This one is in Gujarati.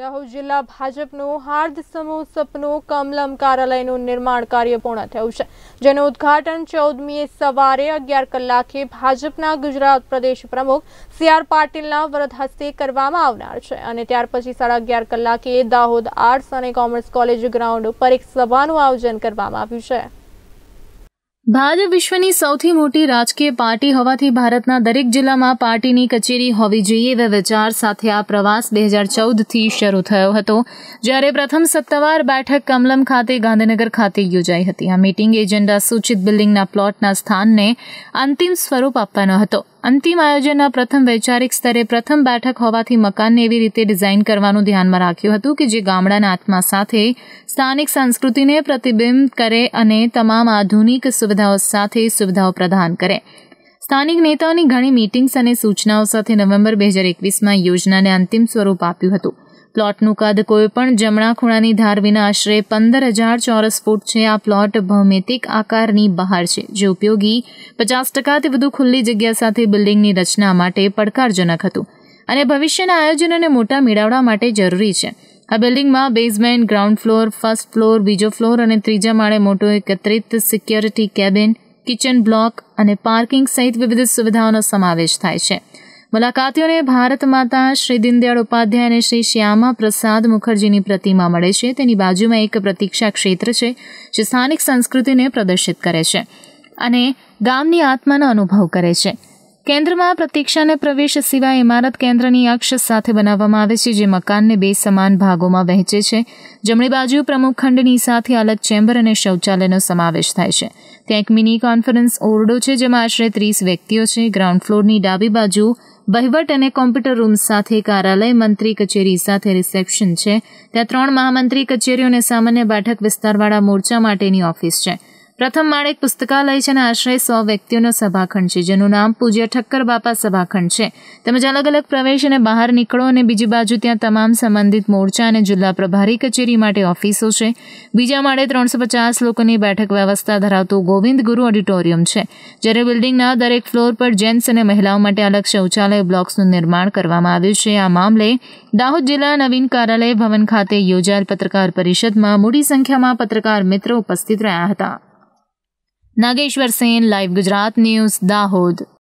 દાહોદ જિલ્લા ભાજપનું હાર્દ સમૂહ સપનું કમલમ કાર્યાલયનું નિર્માણ કાર્ય પૂર્ણ થયું છે જેનું ઉદ્ઘાટન ચૌદમી સવારે અગિયાર કલાકે ભાજપના ગુજરાત પ્રદેશ પ્રમુખ સી આર પાટીલના વરદ હસ્તે કરવામાં આવનાર છે અને ત્યાર પછી સાડા અગિયાર કલાકે દાહોદ આર્ટસ અને કોમર્સ કોલેજ ગ્રાઉન્ડ ઉપર એક સભાનું આયોજન કરવામાં આવ્યું છે ભારત વિશ્વની સૌથી મોટી રાજકીય પાર્ટી હોવાથી ભારતના દરેક જિલ્લામાં પાર્ટીની કચેરી હોવી જોઈએ એવા વિચાર સાથે આ પ્રવાસ બે હજાર ચૌદથી શરૂ થયો હતો જ્યારે પ્રથમ સત્તાવાર બેઠક કમલમ ખાતે ગાંધીનગર ખાતે યોજાઈ હતી આ મીટિંગ એજન્ડા સૂચિત બિલ્ડિંગના પ્લોટના સ્થાનને અંતિમ સ્વરૂપ આપવાનો હતો અંતિમ આયોજનના પ્રથમ વૈચારિક સ્તરે પ્રથમ બેઠક હોવાથી મકાનને એવી રીતે ડિઝાઇન કરવાનું ધ્યાનમાં રાખ્યું હતું કે જે ગામડાના આત્મા સાથે સ્થાનિક સંસ્કૃતિને પ્રતિબિંબ કરે અને તમામ આધુનિક સુવિધાઓ સાથે સુવિધાઓ પ્રદાન કરે સ્થાનિક નેતાઓની ઘણી મીટિંગ્સ અને સૂચનાઓ સાથે નવેમ્બર બે હજાર એકવીસમાં યોજનાને અંતિમ સ્વરૂપ આપ્યું હતું પ્લોટનું કદ કોઈપણ જમણા ખૂણાની ધાર વિના આશરે પંદર હજાર ચોરસ ફૂટ છે આ પ્લોટ ભૌમિતિક આકારની બહાર છે જે ઉપયોગી પચાસ ટકાથી વધુ ખુલ્લી જગ્યા સાથે બિલ્ડિંગની રચના માટે પડકારજનક હતું અને ભવિષ્યના આયોજનોને મોટા મેળાવડા માટે જરૂરી છે આ બિલ્ડિંગમાં basement ground floor first floor બીજો ફ્લોર અને ત્રીજા માળે મોટો એકત્રિત સિક્યોરિટી કેબિન કિચન બ્લોક અને પાર્કિંગ સહિત વિવિધ સુવિધાઓનો સમાવેશ થાય છે મુલાકાતીઓને ભારત માતા શ્રી દીનદયાળ ઉપાધ્યાય અને શ્રી શ્યામા પ્રસાદ મુખર્જીની પ્રતિમા મળે છે તેની બાજુમાં એક પ્રતીક્ષા ક્ષેત્ર છે જે સ્થાનિક સંસ્કૃતિને પ્રદર્શિત કરે છે અને ગામની આત્માનો અનુભવ કરે છે કેન્દ્રમાં પ્રતીક્ષાને પ્રવેશ સિવાય ઇમારત કેન્દ્રની અક્ષ સાથે બનાવવામાં આવે છે જે મકાનને બે સમાન ભાગોમાં વહેંચે છે જમણી બાજુ પ્રમુખ ખંડની સાથે અલગ ચેમ્બર અને શૌચાલયનો સમાવેશ થાય છે ત્યાં એક મિની કોન્ફરન્સ ઓરડો છે જેમાં આશરે ત્રીસ વ્યક્તિઓ છે ગ્રાઉન્ડ ફ્લોરની ડાબી બાજુ વહીવટ અને કોમ્પ્યુટર રૂમ સાથે કાર્યાલય મંત્રી કચેરી સાથે રિસેપ્શન છે ત્યાં ત્રણ મહામંત્રી કચેરીઓ અને સામાન્ય બેઠક વિસ્તારવાળા મોરચા માટેની ઓફિસ છે પ્રથમ માળે એક પુસ્તકાલય છે અને આશરે સો વ્યક્તિઓનો સભાખંડ છે જેનું નામ પૂજ્ય ઠક્કર બાપા સભાખંડ છે તેમજ અલગ અલગ પ્રવેશ અને બહાર નીકળો અને બીજી બાજુ ત્યાં તમામ સંબંધિત મોરચા અને જિલ્લા પ્રભારી કચેરી માટે ઓફિસો છે બીજા માળે ત્રણસો પચાસ લોકોની બેઠક વ્યવસ્થા ધરાવતું ગોવિંદ ગુરુ ઓડિટોરિયમ છે જ્યારે બિલ્ડિંગના દરેક ફ્લોર પર જેન્ટ્સ અને મહિલાઓ માટે અલગ શૌચાલય બ્લોક્સનું નિર્માણ કરવામાં આવ્યું છે આ મામલે દાહોદ જિલ્લા નવીન કાર્યાલય ભવન ખાતે યોજાયેલ પત્રકાર પરિષદમાં મોટી સંખ્યામાં પત્રકાર મિત્રો ઉપસ્થિત રહ્યા હતા નાગેશ્વર સેન લાઈવ ગુજરાત ન્યૂઝ દાહોદ